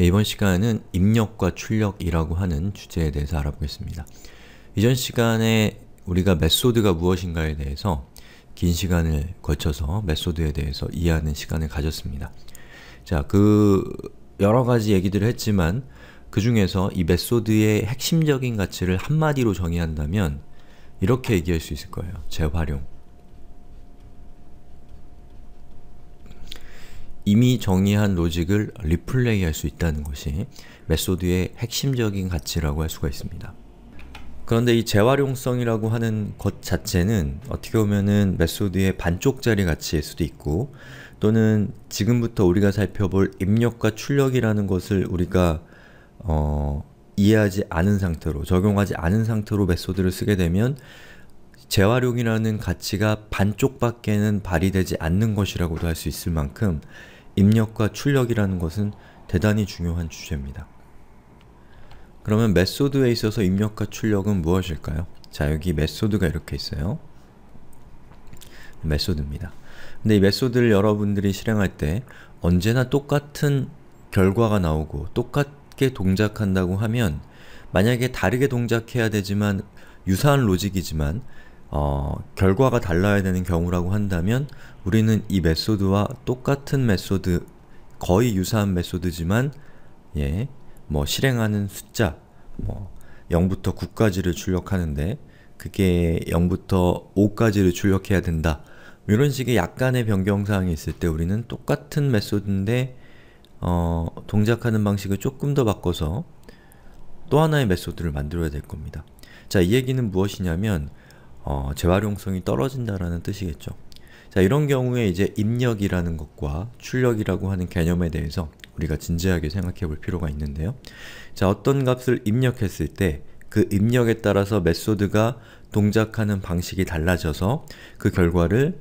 예, 이번 시간은 입력과 출력이라고 하는 주제에 대해서 알아보겠습니다. 이전 시간에 우리가 메소드가 무엇인가에 대해서 긴 시간을 거쳐서 메소드에 대해서 이해하는 시간을 가졌습니다. 자, 그 여러가지 얘기들을 했지만 그 중에서 이 메소드의 핵심적인 가치를 한마디로 정의한다면 이렇게 얘기할 수 있을 거예요. 재활용. 이미 정의한 로직을 리플레이 할 수 있다는 것이 메소드의 핵심적인 가치라고 할 수가 있습니다. 그런데 이 재활용성이라고 하는 것 자체는 어떻게 보면은 메소드의 반쪽짜리 가치일 수도 있고 또는 지금부터 우리가 살펴볼 입력과 출력이라는 것을 우리가 어, 이해하지 않은 상태로, 적용하지 않은 상태로 메소드를 쓰게 되면 재활용이라는 가치가 반쪽밖에는 발휘되지 않는 것이라고도 할 수 있을 만큼 입력과 출력이라는 것은 대단히 중요한 주제입니다. 그러면 메소드에 있어서 입력과 출력은 무엇일까요? 자, 여기 메소드가 이렇게 있어요. 메소드입니다. 근데 이 메소드를 여러분들이 실행할 때 언제나 똑같은 결과가 나오고 똑같게 동작한다고 하면 만약에 다르게 동작해야 되지만 유사한 로직이지만 어, 결과가 달라야 되는 경우라고 한다면 우리는 이 메소드와 똑같은 메소드, 거의 유사한 메소드지만 예, 뭐 실행하는 숫자, 뭐 0부터 9까지를 출력하는데 그게 0부터 5까지를 출력해야 된다. 이런 식의 약간의 변경사항이 있을 때 우리는 똑같은 메소드인데 어, 동작하는 방식을 조금 더 바꿔서 또 하나의 메소드를 만들어야 될 겁니다. 자, 이 얘기는 무엇이냐면 어, 재활용성이 떨어진다라는 뜻이겠죠. 자, 이런 경우에 이제 입력이라는 것과 출력이라고 하는 개념에 대해서 우리가 진지하게 생각해 볼 필요가 있는데요. 자, 어떤 값을 입력했을 때 그 입력에 따라서 메소드가 동작하는 방식이 달라져서 그 결과를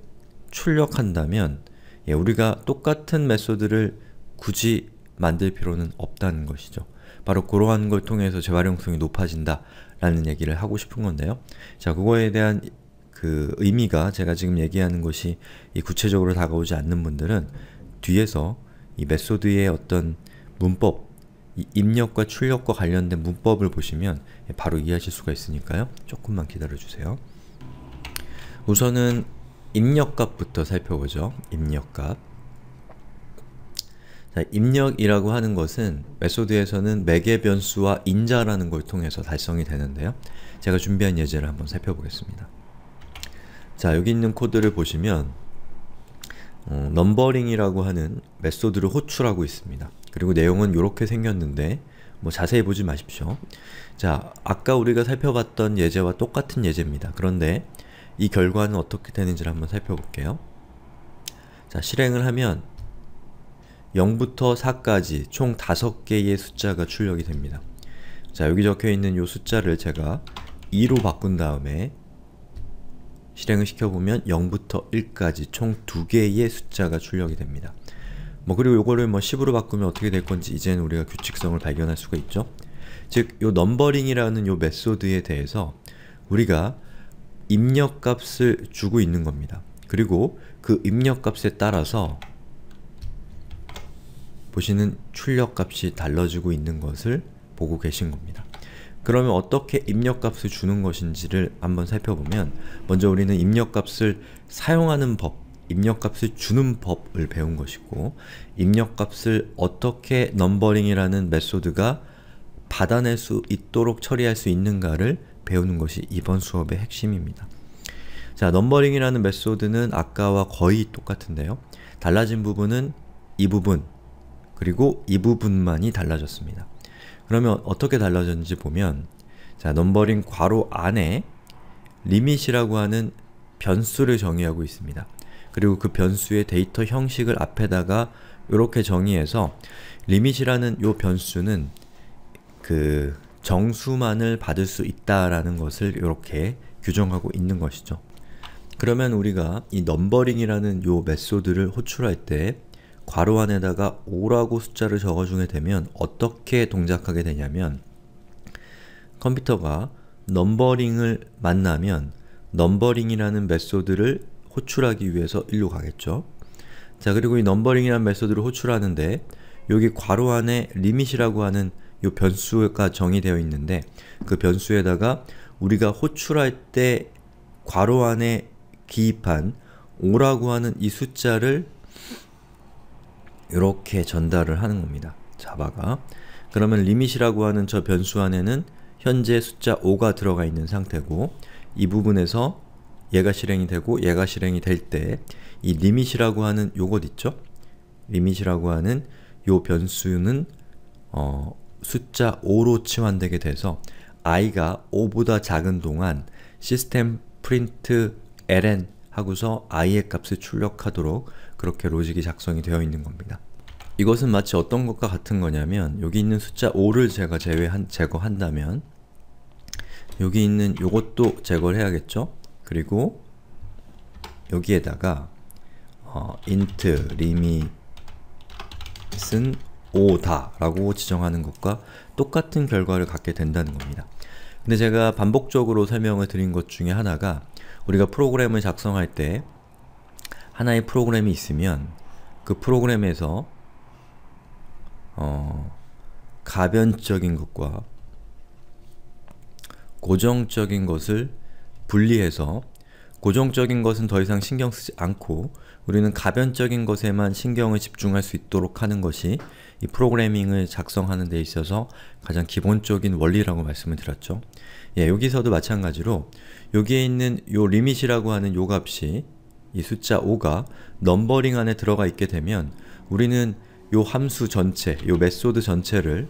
출력한다면 예, 우리가 똑같은 메소드를 굳이 만들 필요는 없다는 것이죠. 바로 그러한 걸 통해서 재활용성이 높아진다 라는 얘기를 하고 싶은 건데요. 자, 그거에 대한 그 의미가 제가 지금 얘기하는 것이 이 구체적으로 다가오지 않는 분들은 뒤에서 이 메소드의 어떤 문법, 입력과 출력과 관련된 문법을 보시면 바로 이해하실 수가 있으니까요. 조금만 기다려주세요. 우선은 입력값부터 살펴보죠. 입력값. 네, 입력이라고 하는 것은 메소드에서는 매개 변수와 인자라는 걸 통해서 달성이 되는데요. 제가 준비한 예제를 한번 살펴보겠습니다. 자, 여기 있는 코드를 보시면 어, 넘버링이라고 하는 메소드를 호출하고 있습니다. 그리고 내용은 이렇게 생겼는데 뭐 자세히 보지 마십시오. 자, 아까 우리가 살펴봤던 예제와 똑같은 예제입니다. 그런데 이 결과는 어떻게 되는지를 한번 살펴볼게요. 자, 실행을 하면 0부터 4까지 총 5개의 숫자가 출력이 됩니다. 자 여기 적혀있는 이 숫자를 제가 2로 바꾼 다음에 실행을 시켜보면 0부터 1까지 총 2개의 숫자가 출력이 됩니다. 뭐 그리고 요거를 뭐 10으로 바꾸면 어떻게 될 건지 이제는 우리가 규칙성을 발견할 수가 있죠. 즉, 요 넘버링이라는 요 메소드에 대해서 우리가 입력값을 주고 있는 겁니다. 그리고 그 입력값에 따라서 보시는 출력값이 달라지고 있는 것을 보고 계신 겁니다. 그러면 어떻게 입력값을 주는 것인지를 한번 살펴보면 먼저 우리는 입력값을 사용하는 법, 입력값을 주는 법을 배운 것이고 입력값을 어떻게 넘버링이라는 메소드가 받아낼 수 있도록 처리할 수 있는가를 배우는 것이 이번 수업의 핵심입니다. 자, 넘버링이라는 메소드는 아까와 거의 똑같은데요. 달라진 부분은 이 부분, 그리고 이 부분만이 달라졌습니다. 그러면 어떻게 달라졌는지 보면 자, 넘버링 괄호 안에 리밋이라고 하는 변수를 정의하고 있습니다. 그리고 그 변수의 데이터 형식을 앞에다가 이렇게 정의해서 리밋이라는 요 변수는 그 정수만을 받을 수 있다라는 것을 이렇게 규정하고 있는 것이죠. 그러면 우리가 이 넘버링이라는 요 메소드를 호출할 때 괄호 안에다가 5라고 숫자를 적어주게 되면 어떻게 동작하게 되냐면 컴퓨터가 넘버링을 만나면 넘버링이라는 메소드를 호출하기 위해서 일로 가겠죠. 자 그리고 이 넘버링이라는 메소드를 호출하는데 여기 괄호 안에 리밋이라고 하는 이 변수가 정의되어 있는데 그 변수에다가 우리가 호출할 때 괄호 안에 기입한 5라고 하는 이 숫자를 이렇게 전달을 하는 겁니다. 자바가. 그러면 리밋이라고 하는 저 변수 안에는 현재 숫자 5가 들어가 있는 상태고 이 부분에서 얘가 실행이 되고 얘가 실행이 될 때 이 리밋이라고 하는 요것 있죠? 리밋이라고 하는 요 변수는 어, 숫자 5로 치환되게 돼서 i가 5보다 작은 동안 시스템 프린트 ln 하고서 i의 값을 출력하도록 그렇게 로직이 작성이 되어 있는 겁니다. 이것은 마치 어떤 것과 같은 거냐면 여기 있는 숫자 5를 제가 제외한, 제거한다면 여기 있는 요것도 제거를 해야겠죠? 그리고 여기에다가 어, int limit은 5다 라고 지정하는 것과 똑같은 결과를 갖게 된다는 겁니다. 근데 제가 반복적으로 설명을 드린 것 중에 하나가 우리가 프로그램을 작성할 때 하나의 프로그램이 있으면 그 프로그램에서 어, 가변적인 것과 고정적인 것을 분리해서 고정적인 것은 더 이상 신경 쓰지 않고 우리는 가변적인 것에만 신경을 집중할 수 있도록 하는 것이 이 프로그래밍을 작성하는 데 있어서 가장 기본적인 원리라고 말씀을 드렸죠. 예, 여기서도 마찬가지로 여기에 있는 요 리밋이라고 하는 요 값이 이 숫자 5가 넘버링 안에 들어가 있게 되면 우리는 요 함수 전체, 요 메소드 전체를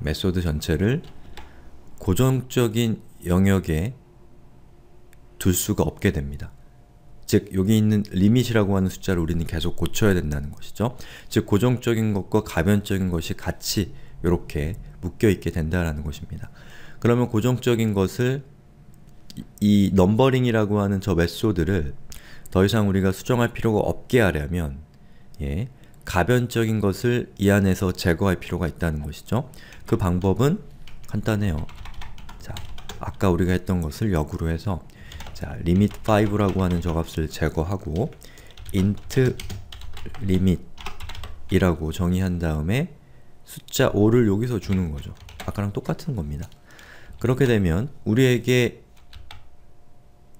메소드 전체를 고정적인 영역에 둘 수가 없게 됩니다. 즉, 여기 있는 리밋이라고 하는 숫자를 우리는 계속 고쳐야 된다는 것이죠. 즉, 고정적인 것과 가변적인 것이 같이 이렇게 묶여있게 된다는 것입니다. 그러면 고정적인 것을 이 넘버링이라고 하는 저 메소드를 더 이상 우리가 수정할 필요가 없게 하려면 예, 가변적인 것을 이 안에서 제거할 필요가 있다는 것이죠. 그 방법은 간단해요. 자, 아까 우리가 했던 것을 역으로 해서 자, limit5라고 하는 저 값을 제거하고 int limit이라고 정의한 다음에 숫자 5를 여기서 주는 거죠. 아까랑 똑같은 겁니다. 그렇게 되면 우리에게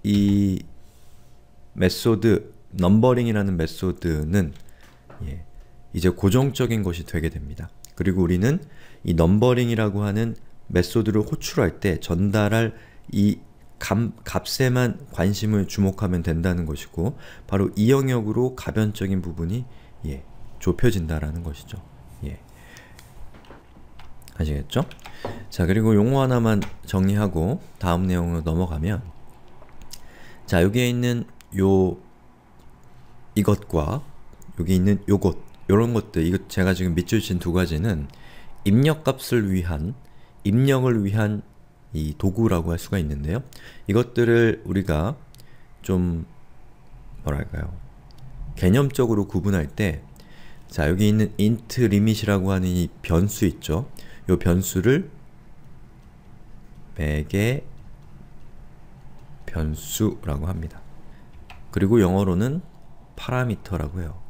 이 메소드 넘버링이라는 메소드는 예, 이제 고정적인 것이 되게 됩니다. 그리고 우리는 이 넘버링이라고 하는 메소드를 호출할 때 전달할 이 감, 값에만 관심을 주목하면 된다는 것이고 바로 이 영역으로 가변적인 부분이 예, 좁혀진다라는 것이죠. 예. 아시겠죠? 자 그리고 용어 하나만 정리하고 다음 내용으로 넘어가면 자, 여기에 있는 요 이것과 여기 있는 요것 요런 것들 이거 제가 지금 밑줄 친 두 가지는 입력값을 위한 입력을 위한 이 도구라고 할 수가 있는데요. 이것들을 우리가 좀 뭐랄까요 개념적으로 구분할 때 자, 여기 있는 int limit이라고 하는 이 변수 있죠? 요 변수를 맥의 변수라고 합니다. 그리고 영어로는 파라미터라고 해요.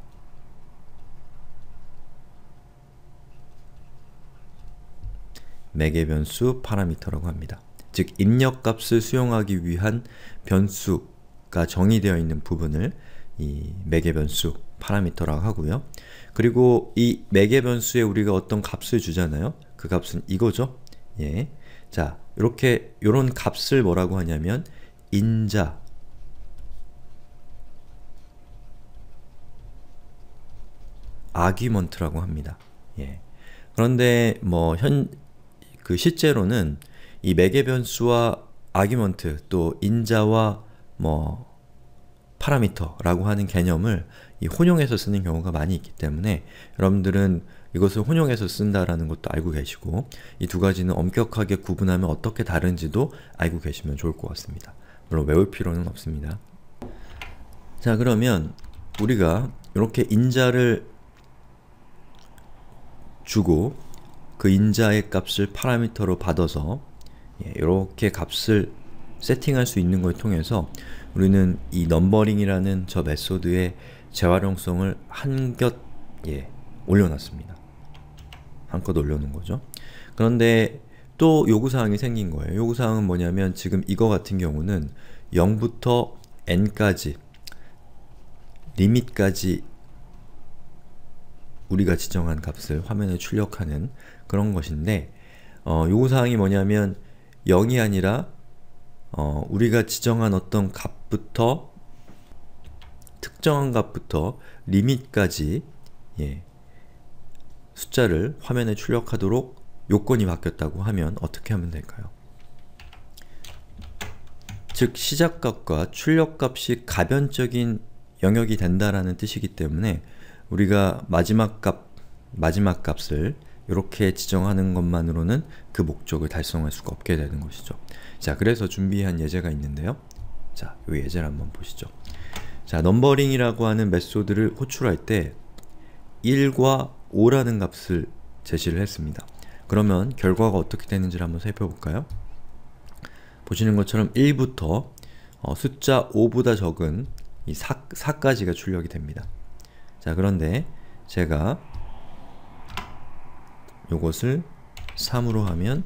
매개 변수 파라미터라고 합니다. 즉 입력값을 수용하기 위한 변수가 정의되어 있는 부분을 이 매개 변수 파라미터라고 하고요. 그리고 이 매개 변수에 우리가 어떤 값을 주잖아요. 그 값은 이거죠. 예. 자, 이렇게 요런 값을 뭐라고 하냐면 인자 아규먼트라고 합니다. 예. 그런데 뭐 현 그 실제로는 이 매개 변수와 아규먼트 또 인자와 뭐 파라미터라고 하는 개념을 이 혼용해서 쓰는 경우가 많이 있기 때문에 여러분들은 이것을 혼용해서 쓴다라는 것도 알고 계시고 이 두 가지는 엄격하게 구분하면 어떻게 다른지도 알고 계시면 좋을 것 같습니다. 물론 외울 필요는 없습니다. 자 그러면 우리가 이렇게 인자를 주고 그 인자의 값을 파라미터로 받아서 예, 이렇게 값을 세팅할 수 있는 걸 통해서 우리는 이 넘버링이라는 저 메소드의 재활용성을 한겹 예, 올려놨습니다. 한껏 올려놓은 거죠. 그런데 또 요구사항이 생긴 거예요. 요구사항은 뭐냐면 지금 이거 같은 경우는 0부터 n까지 리밋까지 우리가 지정한 값을 화면에 출력하는 그런 것인데 어, 요구사항이 뭐냐면 0이 아니라 어, 우리가 지정한 어떤 값부터 특정한 값부터 리밋까지 예, 숫자를 화면에 출력하도록 요건이 바뀌었다고 하면 어떻게 하면 될까요? 즉 시작값과 출력값이 가변적인 영역이 된다라는 뜻이기 때문에 우리가 마지막 값, 마지막 값을 이렇게 지정하는 것만으로는 그 목적을 달성할 수가 없게 되는 것이죠. 자, 그래서 준비한 예제가 있는데요. 자, 이 예제를 한번 보시죠. 자, 넘버링이라고 하는 메소드를 호출할 때 1과 5라는 값을 제시를 했습니다. 그러면 결과가 어떻게 되는지를 한번 살펴볼까요? 보시는 것처럼 1부터 어, 숫자 5보다 적은 이 4, 4까지가 출력이 됩니다. 자 그런데 제가 요것을 3으로 하면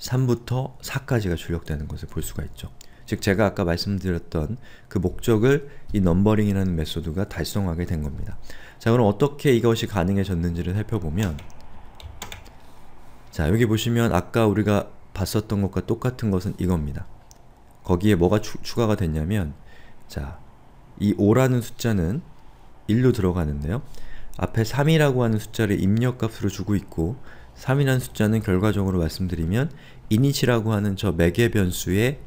3부터 4까지가 출력되는 것을 볼 수가 있죠. 즉 제가 아까 말씀드렸던 그 목적을 이 넘버링이라는 메소드가 달성하게 된 겁니다. 자 그럼 어떻게 이것이 가능해졌는지를 살펴보면 자 여기 보시면 아까 우리가 봤었던 것과 똑같은 것은 이겁니다. 거기에 뭐가 추, 추가가 됐냐면 자이 5라는 숫자는 1로 들어가는데요. 앞에 3이라고 하는 숫자를 입력값으로 주고 있고 3이라는 숫자는 결과적으로 말씀드리면 i n i t 이라고 하는 저 매개 변수의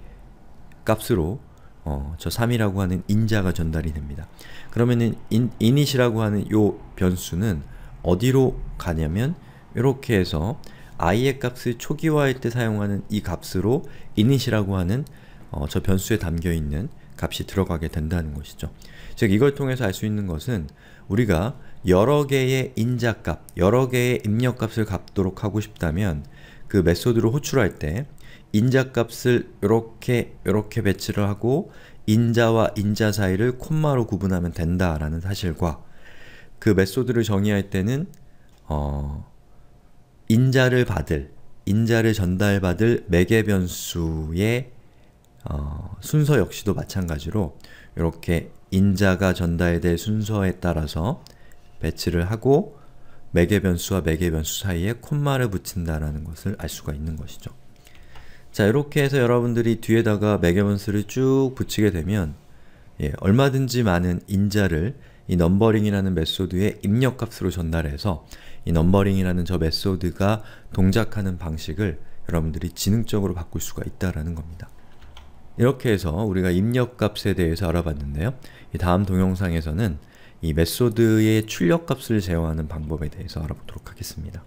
값으로 어, 저 3이라고 하는 인자가 전달이 됩니다. 그러면은 인, 이라고 하는 요 변수는 어디로 가냐면 이렇게 해서 i의 값을 초기화할 때 사용하는 이 값으로 init이라고 하는 어, 저 변수에 담겨있는 값이 들어가게 된다는 것이죠. 즉 이걸 통해서 알 수 있는 것은 우리가 여러 개의 인자값, 여러 개의 입력값을 갚도록 하고 싶다면 그 메소드를 호출할 때 인자값을 이렇게 이렇게 배치를 하고 인자와 인자 사이를 콤마로 구분하면 된다라는 사실과 그 메소드를 정의할 때는 어, 인자를 받을, 인자를 전달받을 매개 변수의 어, 순서 역시도 마찬가지로 이렇게 인자가 전달될 순서에 따라서 배치를 하고 매개 변수와 매개 변수 사이에 콤마를 붙인다라는 것을 알 수가 있는 것이죠. 자 이렇게 해서 여러분들이 뒤에다가 매개변수를 쭉 붙이게 되면 예, 얼마든지 많은 인자를 이 넘버링이라는 메소드의 입력값으로 전달해서 이 넘버링이라는 저 메소드가 동작하는 방식을 여러분들이 지능적으로 바꿀 수가 있다라는 겁니다. 이렇게 해서 우리가 입력값에 대해서 알아봤는데요. 이 다음 동영상에서는 이 메소드의 출력값을 제어하는 방법에 대해서 알아보도록 하겠습니다.